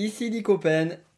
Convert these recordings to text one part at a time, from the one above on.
Ici Nico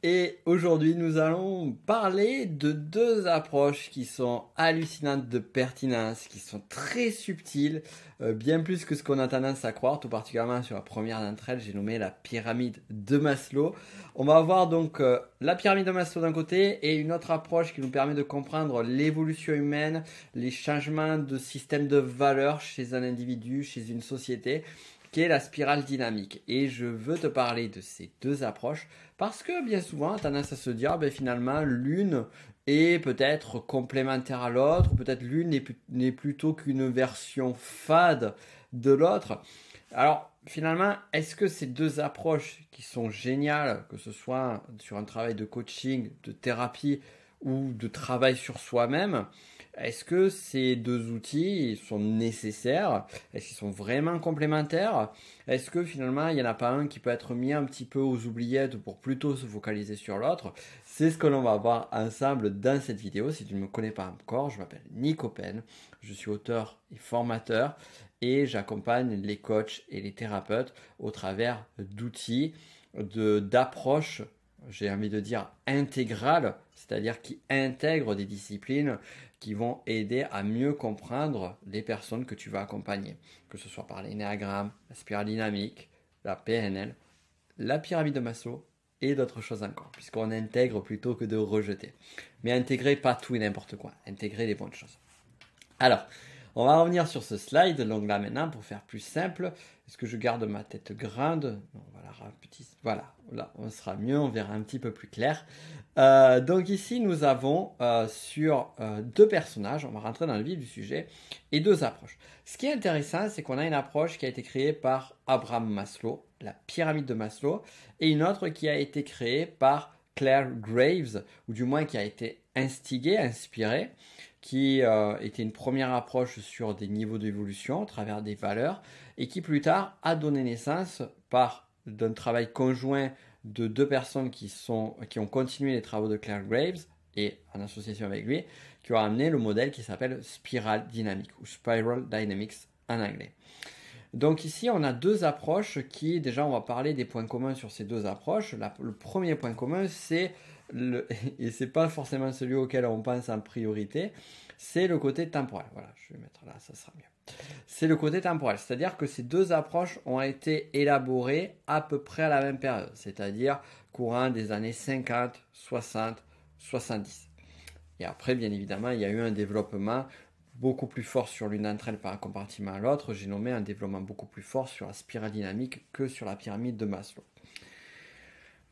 et aujourd'hui nous allons parler de deux approches qui sont hallucinantes de pertinence, qui sont très subtiles, euh, bien plus que ce qu'on a tendance à croire, tout particulièrement sur la première d'entre elles, j'ai nommé la pyramide de Maslow. On va voir donc euh, la pyramide de Maslow d'un côté et une autre approche qui nous permet de comprendre l'évolution humaine, les changements de système de valeur chez un individu, chez une société qui est la spirale dynamique. Et je veux te parler de ces deux approches parce que bien souvent, tendance à se dire, ben, finalement, l'une est peut-être complémentaire à l'autre, peut-être l'une n'est plutôt qu'une version fade de l'autre. Alors, finalement, est-ce que ces deux approches qui sont géniales, que ce soit sur un travail de coaching, de thérapie, ou de travail sur soi-même, est-ce que ces deux outils sont nécessaires Est-ce qu'ils sont vraiment complémentaires Est-ce que finalement il n'y en a pas un qui peut être mis un petit peu aux oubliettes pour plutôt se focaliser sur l'autre C'est ce que l'on va voir ensemble dans cette vidéo. Si tu ne me connais pas encore, je m'appelle Nico Pen, je suis auteur et formateur et j'accompagne les coachs et les thérapeutes au travers d'outils, d'approches j'ai envie de dire intégrale, c'est-à-dire qui intègre des disciplines qui vont aider à mieux comprendre les personnes que tu vas accompagner, que ce soit par l'énéagramme, la spirale dynamique, la PNL, la pyramide de Maslow et d'autres choses encore, puisqu'on intègre plutôt que de rejeter. Mais intégrer pas tout et n'importe quoi, intégrer les bonnes choses. Alors, on va revenir sur ce slide, là maintenant, pour faire plus simple. Est-ce que je garde ma tête grande voilà, voilà, on sera mieux, on verra un petit peu plus clair. Euh, donc ici, nous avons euh, sur euh, deux personnages, on va rentrer dans le vif du sujet, et deux approches. Ce qui est intéressant, c'est qu'on a une approche qui a été créée par Abraham Maslow, la pyramide de Maslow, et une autre qui a été créée par Claire Graves, ou du moins qui a été instigée, inspirée, qui euh, était une première approche sur des niveaux d'évolution à travers des valeurs et qui plus tard a donné naissance par d'un travail conjoint de deux personnes qui, sont, qui ont continué les travaux de Claire Graves et en association avec lui, qui ont amené le modèle qui s'appelle Spiral Dynamics ou Spiral Dynamics en anglais. Donc ici, on a deux approches qui, déjà, on va parler des points communs sur ces deux approches. le premier point commun, c'est le, et c'est pas forcément celui auquel on pense en priorité, c'est le côté temporel. Voilà, je vais mettre là, ça sera mieux. C'est le côté temporel, c'est-à-dire que ces deux approches ont été élaborées à peu près à la même période, c'est-à-dire courant des années 50, 60, 70. Et après, bien évidemment, il y a eu un développement beaucoup plus fort sur l'une d'entre elles par un compartiment à l'autre. J'ai nommé un développement beaucoup plus fort sur la spirale dynamique que sur la pyramide de Maslow.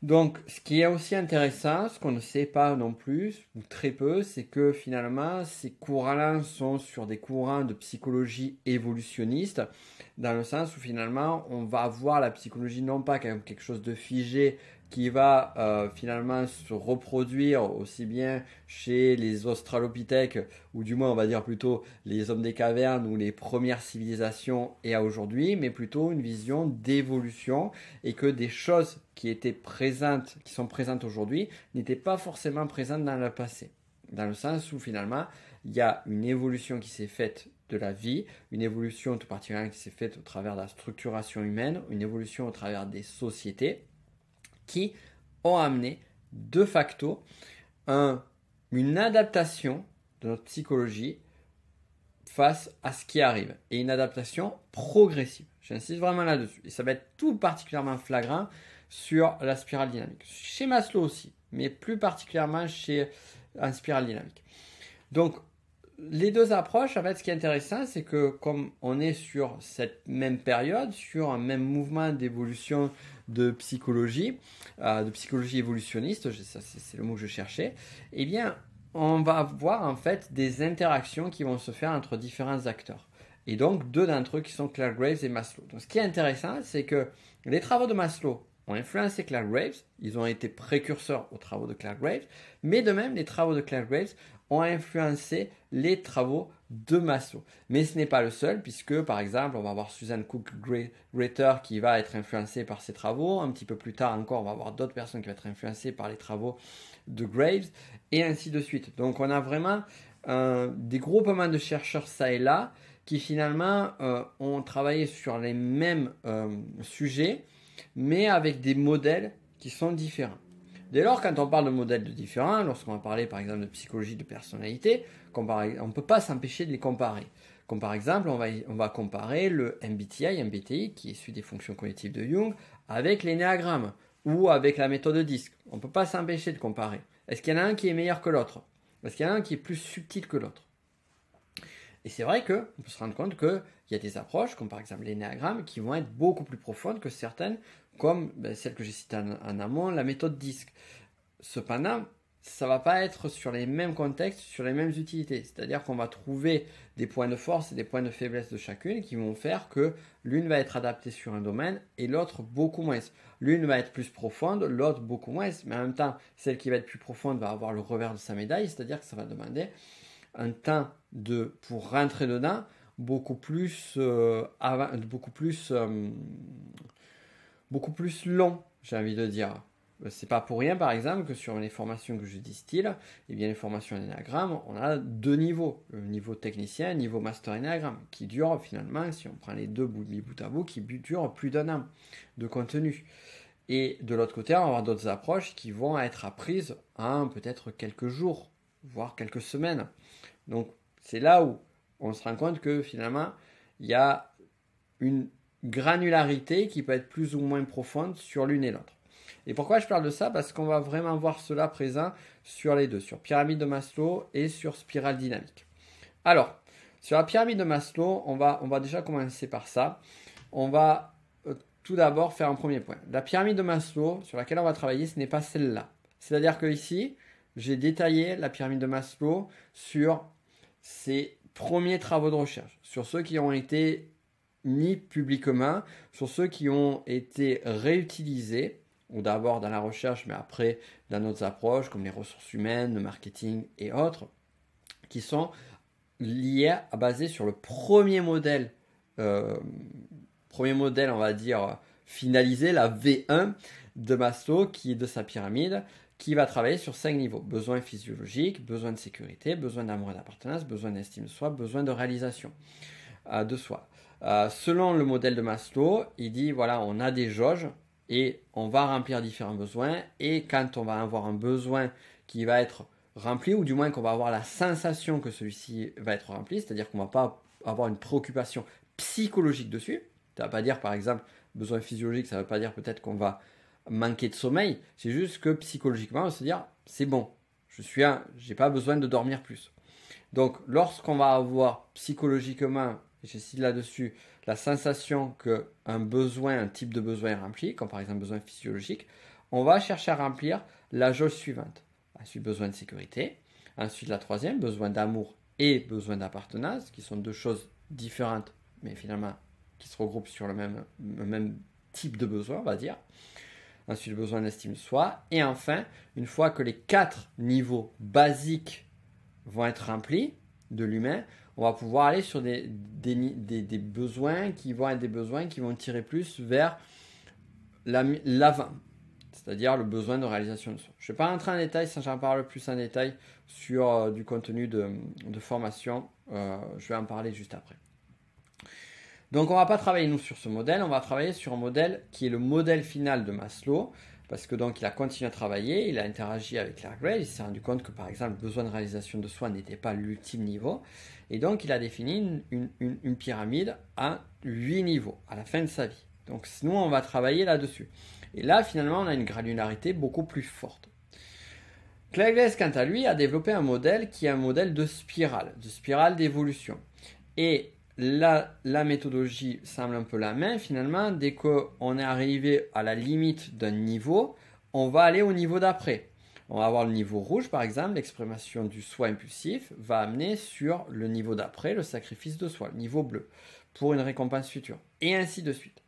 Donc, ce qui est aussi intéressant, ce qu'on ne sait pas non plus, ou très peu, c'est que finalement, ces courants-là sont sur des courants de psychologie évolutionniste, dans le sens où finalement, on va voir la psychologie non pas comme quelque chose de figé, qui va euh, finalement se reproduire aussi bien chez les Australopithèques, ou du moins on va dire plutôt les hommes des cavernes ou les premières civilisations et à aujourd'hui, mais plutôt une vision d'évolution et que des choses qui étaient présentes, qui sont présentes aujourd'hui, n'étaient pas forcément présentes dans le passé. Dans le sens où finalement, il y a une évolution qui s'est faite de la vie, une évolution tout particulièrement qui s'est faite au travers de la structuration humaine, une évolution au travers des sociétés, qui ont amené de facto une adaptation de notre psychologie face à ce qui arrive et une adaptation progressive. J'insiste vraiment là-dessus. Et ça va être tout particulièrement flagrant sur la spirale dynamique. Chez Maslow aussi, mais plus particulièrement chez un spirale dynamique. Donc les deux approches, en fait, ce qui est intéressant, c'est que comme on est sur cette même période, sur un même mouvement d'évolution de psychologie, euh, de psychologie évolutionniste, c'est le mot que je cherchais, eh bien, on va voir en fait des interactions qui vont se faire entre différents acteurs. Et donc, deux d'entre eux qui sont Claire Graves et Maslow. Donc, ce qui est intéressant, c'est que les travaux de Maslow ont influencé Claire Graves, ils ont été précurseurs aux travaux de Claire Graves, mais de même, les travaux de Claire Graves ont influencé les travaux de Massot. Mais ce n'est pas le seul, puisque par exemple, on va avoir Susan Cook Greater qui va être influencée par ses travaux. Un petit peu plus tard encore, on va avoir d'autres personnes qui vont être influencées par les travaux de Graves, et ainsi de suite. Donc on a vraiment euh, des groupements de chercheurs ça et là qui finalement euh, ont travaillé sur les mêmes euh, sujets, mais avec des modèles qui sont différents. Dès lors, quand on parle de modèles de différents, lorsqu'on va parler par exemple de psychologie de personnalité, on ne peut pas s'empêcher de les comparer. Comme par exemple, on va, comparer le MBTI, MBTI, qui est issu des fonctions cognitives de Jung, avec l'énéagramme ou avec la méthode disque. On ne peut pas s'empêcher de comparer. Est-ce qu'il y en a un qui est meilleur que l'autre Est-ce qu'il y en a un qui est plus subtil que l'autre Et c'est vrai qu'on peut se rendre compte qu'il y a des approches, comme par exemple l'énéagramme, qui vont être beaucoup plus profondes que certaines comme ben, celle que j'ai citée en, amont, la méthode disque. Cependant, ça va pas être sur les mêmes contextes, sur les mêmes utilités. C'est-à-dire qu'on va trouver des points de force et des points de faiblesse de chacune qui vont faire que l'une va être adaptée sur un domaine et l'autre beaucoup moins. L'une va être plus profonde, l'autre beaucoup moins, mais en même temps, celle qui va être plus profonde va avoir le revers de sa médaille, c'est-à-dire que ça va demander un temps de, pour rentrer dedans beaucoup plus, euh, beaucoup plus euh, beaucoup plus long, j'ai envie de dire. C'est pas pour rien, par exemple, que sur les formations que je distille, et eh bien, les formations en énagramme, on a deux niveaux. Le niveau technicien, niveau master en énagramme, qui dure finalement, si on prend les deux bouts de bout à bout, qui dure plus d'un an de contenu. Et de l'autre côté, on va avoir d'autres approches qui vont être apprises en peut-être quelques jours, voire quelques semaines. Donc, c'est là où on se rend compte que finalement, il y a une granularité qui peut être plus ou moins profonde sur l'une et l'autre. Et pourquoi je parle de ça Parce qu'on va vraiment voir cela présent sur les deux, sur pyramide de Maslow et sur spirale dynamique. Alors, sur la pyramide de Maslow, on va, on va déjà commencer par ça. On va euh, tout d'abord faire un premier point. La pyramide de Maslow sur laquelle on va travailler, ce n'est pas celle-là. C'est-à-dire que ici, j'ai détaillé la pyramide de Maslow sur ses premiers travaux de recherche, sur ceux qui ont été ni public commun sont ceux qui ont été réutilisés ou d'abord dans la recherche, mais après dans d'autres approches comme les ressources humaines, le marketing et autres, qui sont liés à baser sur le premier modèle, euh, premier modèle, on va dire finalisé, la V1 de Maslow, qui est de sa pyramide, qui va travailler sur cinq niveaux besoin physiologique, besoin de sécurité, besoin d'amour et d'appartenance, besoin d'estime de soi, besoin de réalisation euh, de soi. Euh, selon le modèle de Maslow, il dit voilà, on a des jauges et on va remplir différents besoins. Et quand on va avoir un besoin qui va être rempli, ou du moins qu'on va avoir la sensation que celui-ci va être rempli, c'est-à-dire qu'on ne va pas avoir une préoccupation psychologique dessus. Ça ne veut pas dire, par exemple, besoin physiologique, ça ne veut pas dire peut-être qu'on va manquer de sommeil, c'est juste que psychologiquement, on va se dire, ah, c'est bon, je suis j'ai pas besoin de dormir plus. Donc, lorsqu'on va avoir psychologiquement j'insiste là-dessus, la sensation qu'un besoin, un type de besoin est rempli, comme par exemple besoin physiologique, on va chercher à remplir la jauge suivante. Ensuite, besoin de sécurité. Ensuite, la troisième, besoin d'amour et besoin d'appartenance, qui sont deux choses différentes, mais finalement qui se regroupent sur le même, même type de besoin, on va dire. Ensuite, besoin d'estime de soi. Et enfin, une fois que les quatre niveaux basiques vont être remplis de l'humain, on va pouvoir aller sur des, besoins qui vont être des besoins qui vont tirer plus vers l'avant, c'est-à-dire le besoin de réalisation de soi. Je ne vais pas rentrer en détail, ça j'en parle plus en détail sur euh, du contenu de, formation, euh, je vais en parler juste après. Donc on ne va pas travailler nous sur ce modèle, on va travailler sur un modèle qui est le modèle final de Maslow, parce que donc il a continué à travailler, il a interagi avec Claire Gray, il s'est rendu compte que par exemple le besoin de réalisation de soi n'était pas l'ultime niveau, et donc il a défini une, pyramide à 8 niveaux à la fin de sa vie. Donc nous on va travailler là-dessus. Et là finalement on a une granularité beaucoup plus forte. Claire quant à lui, a développé un modèle qui est un modèle de spirale, de spirale d'évolution. Et la, méthodologie semble un peu la même finalement. Dès qu'on est arrivé à la limite d'un niveau, on va aller au niveau d'après. On va avoir le niveau rouge par exemple, l'exprimation du soi impulsif va amener sur le niveau d'après, le sacrifice de soi, le niveau bleu, pour une récompense future. Et ainsi de suite.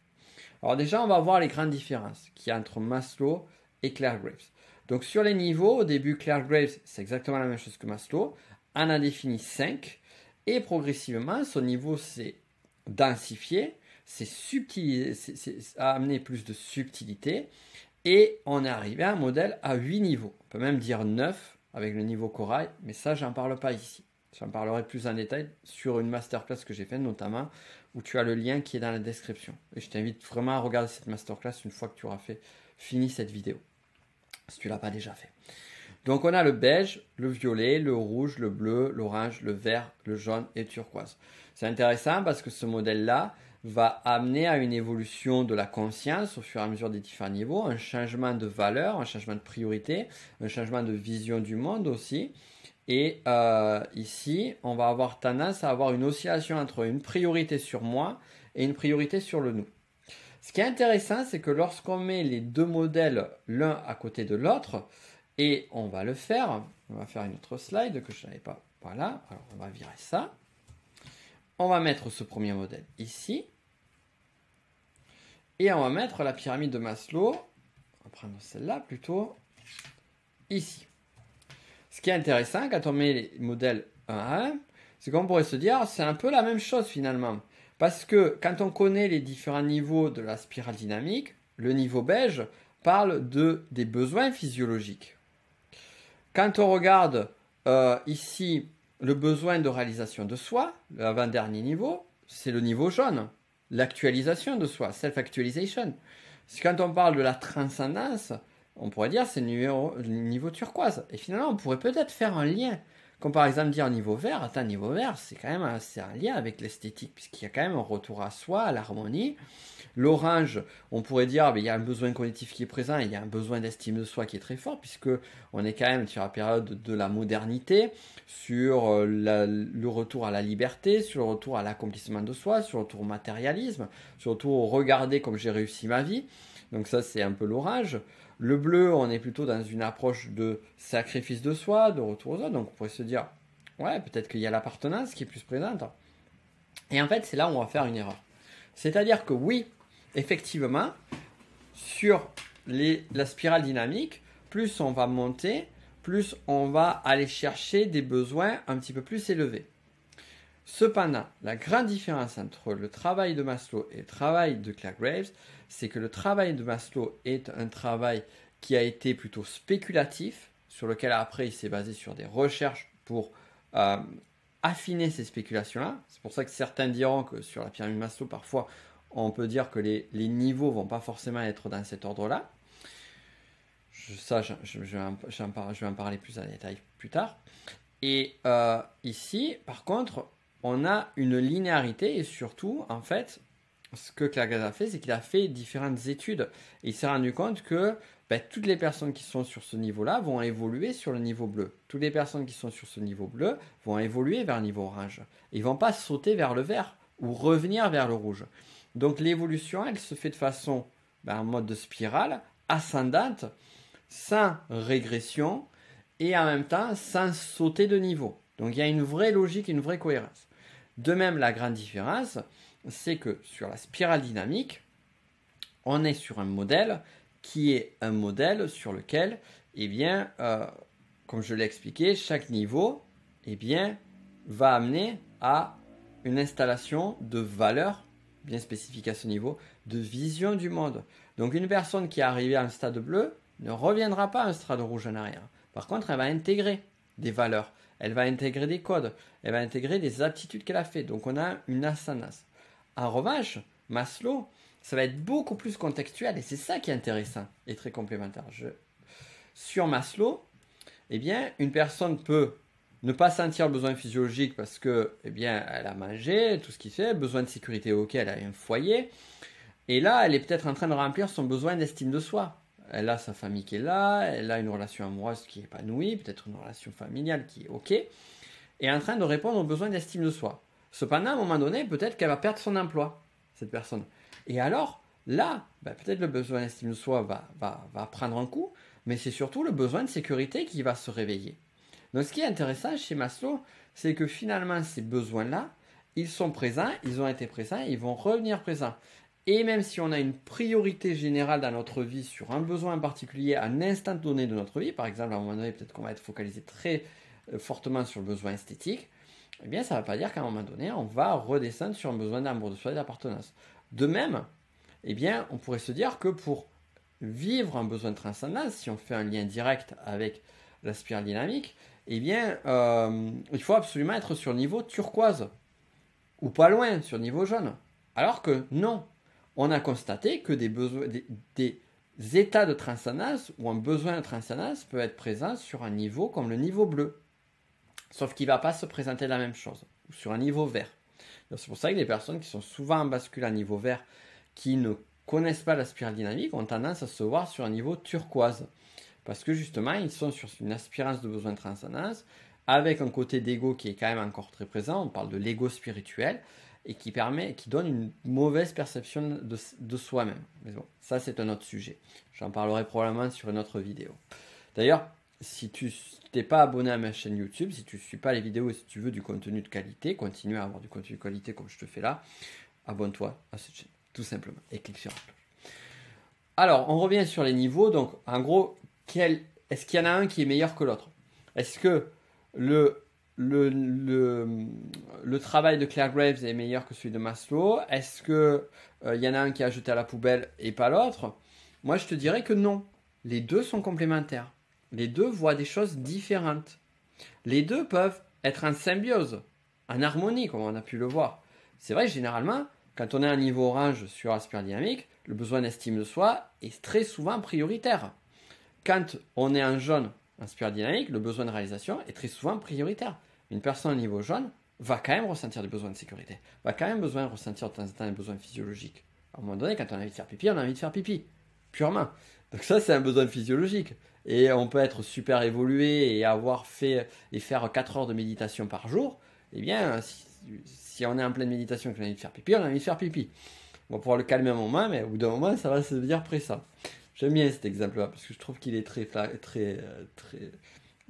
Alors déjà, on va voir les grandes différences qu'il y a entre Maslow et Claire Graves. Donc sur les niveaux, au début, Claire Graves, c'est exactement la même chose que Maslow. On a défini 5 et progressivement, ce niveau s'est densifié, s'est a amené plus de subtilité, et on est arrivé à un modèle à 8 niveaux. On peut même dire 9 avec le niveau corail, mais ça, j'en parle pas ici. J'en parlerai plus en détail sur une masterclass que j'ai faite notamment, où tu as le lien qui est dans la description. Et je t'invite vraiment à regarder cette masterclass une fois que tu auras fait, fini cette vidéo, si tu l'as pas déjà fait. Donc on a le beige, le violet, le rouge, le bleu, l'orange, le vert, le jaune et le turquoise. C'est intéressant parce que ce modèle-là va amener à une évolution de la conscience au fur et à mesure des différents niveaux, un changement de valeur, un changement de priorité, un changement de vision du monde aussi. Et euh, ici, on va avoir tendance à avoir une oscillation entre une priorité sur moi et une priorité sur le nous. Ce qui est intéressant, c'est que lorsqu'on met les deux modèles l'un à côté de l'autre, et on va le faire. On va faire une autre slide que je n'avais pas. Voilà. Alors on va virer ça. On va mettre ce premier modèle ici. Et on va mettre la pyramide de Maslow. On va prendre celle-là plutôt. Ici. Ce qui est intéressant quand on met les modèles 1 à 1, c'est qu'on pourrait se dire ah, c'est un peu la même chose finalement. Parce que quand on connaît les différents niveaux de la spirale dynamique, le niveau beige parle de, des besoins physiologiques. Quand on regarde euh, ici le besoin de réalisation de soi, l'avant-dernier niveau, c'est le niveau jaune, l'actualisation de soi, self-actualization. Quand on parle de la transcendance, on pourrait dire c'est le niveau turquoise. Et finalement, on pourrait peut-être faire un lien comme par exemple dire niveau vert, niveau vert, c'est quand même c'est un lien avec l'esthétique, puisqu'il y a quand même un retour à soi, à l'harmonie. L'orange, on pourrait dire, mais ben, il y a un besoin cognitif qui est présent, il y a un besoin d'estime de soi qui est très fort, puisque on est quand même sur la période de la modernité, sur euh, le retour à la liberté, sur le retour à l'accomplissement de soi, sur le retour au matérialisme, sur le retour au regarder comme j'ai réussi ma vie. Donc ça, c'est un peu l'orage. Le bleu, on est plutôt dans une approche de sacrifice de soi, de retour aux autres. Donc on pourrait se dire, ouais, peut-être qu'il y a l'appartenance qui est plus présente. Et en fait, c'est là où on va faire une erreur. C'est-à-dire que oui, effectivement, sur la spirale dynamique, plus on va monter, plus on va aller chercher des besoins un petit peu plus élevés. Cependant, la grande différence entre le travail de Maslow et le travail de Clark Graves, c'est que le travail de Maslow est un travail qui a été plutôt spéculatif, sur lequel après il s'est basé sur des recherches pour euh, affiner ces spéculations-là. C'est pour ça que certains diront que sur la pyramide Maslow, parfois, on peut dire que les, les niveaux vont pas forcément être dans cet ordre-là. Ça, je, vais en parler, plus en détail plus tard. Et euh, ici, par contre, on a une linéarité et surtout, en fait, ce que Clark a fait, c'est qu'il a fait différentes études. Et il s'est rendu compte que ben, toutes les personnes qui sont sur ce niveau-là vont évoluer sur le niveau bleu. Toutes les personnes qui sont sur ce niveau bleu vont évoluer vers le niveau orange. Ils vont pas sauter vers le vert ou revenir vers le rouge. Donc l'évolution, elle se fait de façon ben, en mode de spirale, ascendante, sans régression et en même temps sans sauter de niveau. Donc il y a une vraie logique, une vraie cohérence. De même, la grande différence, c'est que sur la spirale dynamique, on est sur un modèle qui est un modèle sur lequel, eh bien, euh, comme je l'ai expliqué, chaque niveau, eh va amener à une installation de valeurs bien spécifique à ce niveau, de vision du monde. Donc une personne qui est arrivée à un stade bleu ne reviendra pas à un stade rouge en arrière. Par contre, elle va intégrer des valeurs, elle va intégrer des codes, elle va intégrer des aptitudes qu'elle a fait. Donc on a une asanas. En revanche, Maslow, ça va être beaucoup plus contextuel et c'est ça qui est intéressant et très complémentaire. Sur Maslow, eh bien, une personne peut ne pas sentir le besoin physiologique parce que, eh bien, elle a mangé, tout ce qui fait, besoin de sécurité, ok, elle a un foyer. Et là, elle est peut-être en train de remplir son besoin d'estime de soi. Elle a sa famille qui est là, elle a une relation amoureuse qui est épanouie, peut-être une relation familiale qui est ok, et est en train de répondre au besoin d'estime de soi. Cependant, à un moment donné, peut-être qu'elle va perdre son emploi, cette personne. Et alors, là, ben, peut-être le besoin d'estime de soi va, prendre un coup, mais c'est surtout le besoin de sécurité qui va se réveiller. Donc ce qui est intéressant chez Maslow, c'est que finalement ces besoins-là, ils sont présents, ils ont été présents, ils vont revenir présents. Et même si on a une priorité générale dans notre vie sur un besoin particulier à un instant donné de notre vie, par exemple à un moment donné peut-être qu'on va être focalisé très euh, fortement sur le besoin esthétique, eh bien, ça ne va pas dire qu'à un moment donné, on va redescendre sur un besoin d'amour de soi et d'appartenance. De même, eh bien, on pourrait se dire que pour vivre un besoin de transcendance, si on fait un lien direct avec la spirale dynamique, eh bien, euh, il faut absolument être sur le niveau turquoise, ou pas loin, sur le niveau jaune. Alors que non, on a constaté que des, besoins, des, états de transcendance ou un besoin de transcendance peut être présent sur un niveau comme le niveau bleu. Sauf qu'il ne va pas se présenter la même chose, sur un niveau vert. C'est pour ça que les personnes qui sont souvent en bascule à niveau vert, qui ne connaissent pas la spirale dynamique, ont tendance à se voir sur un niveau turquoise. Parce que justement, ils sont sur une aspirance de besoin de transcendance, avec un côté d'ego qui est quand même encore très présent, on parle de l'ego spirituel, et qui, permet, qui donne une mauvaise perception de, de soi-même. Mais bon, ça c'est un autre sujet. J'en parlerai probablement sur une autre vidéo. D'ailleurs, si tu t'es pas abonné à ma chaîne YouTube, si tu ne suis pas les vidéos et si tu veux du contenu de qualité, continue à avoir du contenu de qualité comme je te fais là, abonne-toi à cette chaîne, tout simplement, et clique sur Alors, on revient sur les niveaux. Donc, en gros, est-ce qu'il y en a un qui est meilleur que l'autre Est-ce que le, travail de Claire Graves est meilleur que celui de Maslow Est-ce qu'il euh, y en a un qui a jeté à la poubelle et pas l'autre Moi, je te dirais que non. Les deux sont complémentaires les deux voient des choses différentes. Les deux peuvent être en symbiose, en harmonie, comme on a pu le voir. C'est vrai, généralement, quand on est un niveau orange sur Aspire Dynamique, le besoin d'estime de soi est très souvent prioritaire. Quand on est en jaune en dynamique, le besoin de réalisation est très souvent prioritaire. Une personne au niveau jaune va quand même ressentir des besoins de sécurité, va quand même besoin ressentir de temps en temps des besoins physiologiques. À un moment donné, quand on a envie de faire pipi, on a envie de faire pipi, purement. Donc ça, c'est un besoin physiologique et on peut être super évolué et avoir fait et faire 4 heures de méditation par jour, eh bien, si, on est en pleine méditation et qu'on a envie de faire pipi, on a envie de faire pipi. On va pouvoir le calmer un moment, mais au bout d'un moment, ça va se devenir pressant. J'aime bien cet exemple-là parce que je trouve qu'il est très, très, très,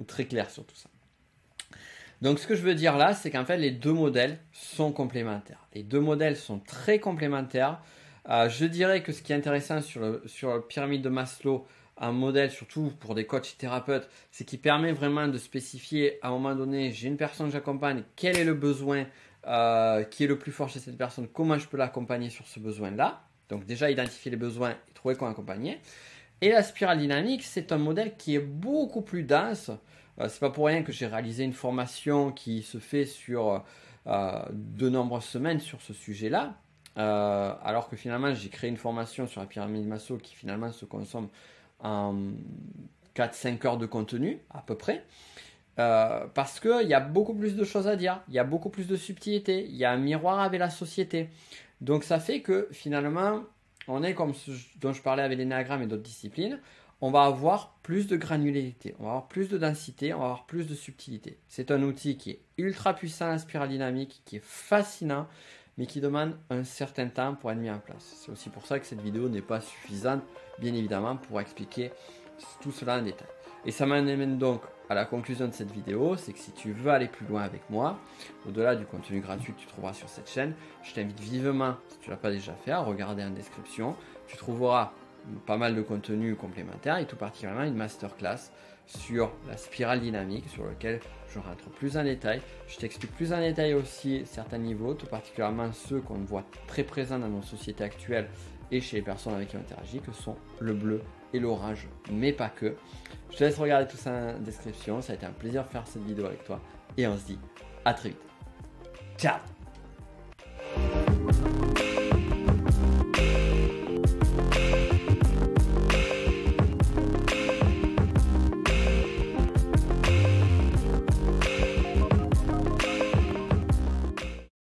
très clair sur tout ça. Donc ce que je veux dire là, c'est qu'en fait les deux modèles sont complémentaires. Les deux modèles sont très complémentaires. Euh, je dirais que ce qui est intéressant sur, le, sur la pyramide de Maslow, un modèle, surtout pour des coachs et thérapeutes, c'est qui permet vraiment de spécifier à un moment donné, j'ai une personne que j'accompagne, quel est le besoin euh, qui est le plus fort chez cette personne, comment je peux l'accompagner sur ce besoin-là. Donc déjà, identifier les besoins et trouver qu'on accompagner. Et la spirale dynamique, c'est un modèle qui est beaucoup plus dense. Euh, c'est pas pour rien que j'ai réalisé une formation qui se fait sur euh, de nombreuses semaines sur ce sujet-là. alors que finalement, j'ai créé une formation sur la pyramide masseau qui finalement se consomme en 4-5 heures de contenu, à peu près. Euh, parce qu'il y a beaucoup plus de choses à dire, il y a beaucoup plus de subtilité, il y a un miroir avec la société. Donc ça fait que finalement, on est comme ce dont je parlais avec l'énagramme et d'autres disciplines, on va avoir plus de granularité, on va avoir plus de densité, on va avoir plus de subtilité. C'est un outil qui est ultra puissant, la spirale dynamique, qui est fascinant, mais qui demande un certain temps pour être mis en place. C'est aussi pour ça que cette vidéo n'est pas suffisante, bien évidemment, pour expliquer tout cela en détail. Et ça m'amène donc à la conclusion de cette vidéo, c'est que si tu veux aller plus loin avec moi, au-delà du contenu gratuit que tu trouveras sur cette chaîne, je t'invite vivement, si tu ne l'as pas déjà fait, à regarder en description. Tu trouveras pas mal de contenu complémentaire et tout particulièrement une masterclass sur la spirale dynamique sur lequel je rentre plus en détail. Je t'explique plus en détail aussi certains niveaux, tout particulièrement ceux qu'on voit très présents dans nos sociétés actuelles et chez les personnes avec qui on interagit, que sont le bleu et l'orage, mais pas que. Je te laisse regarder tout ça en description. Ça a été un plaisir de faire cette vidéo avec toi et on se dit à très vite. Ciao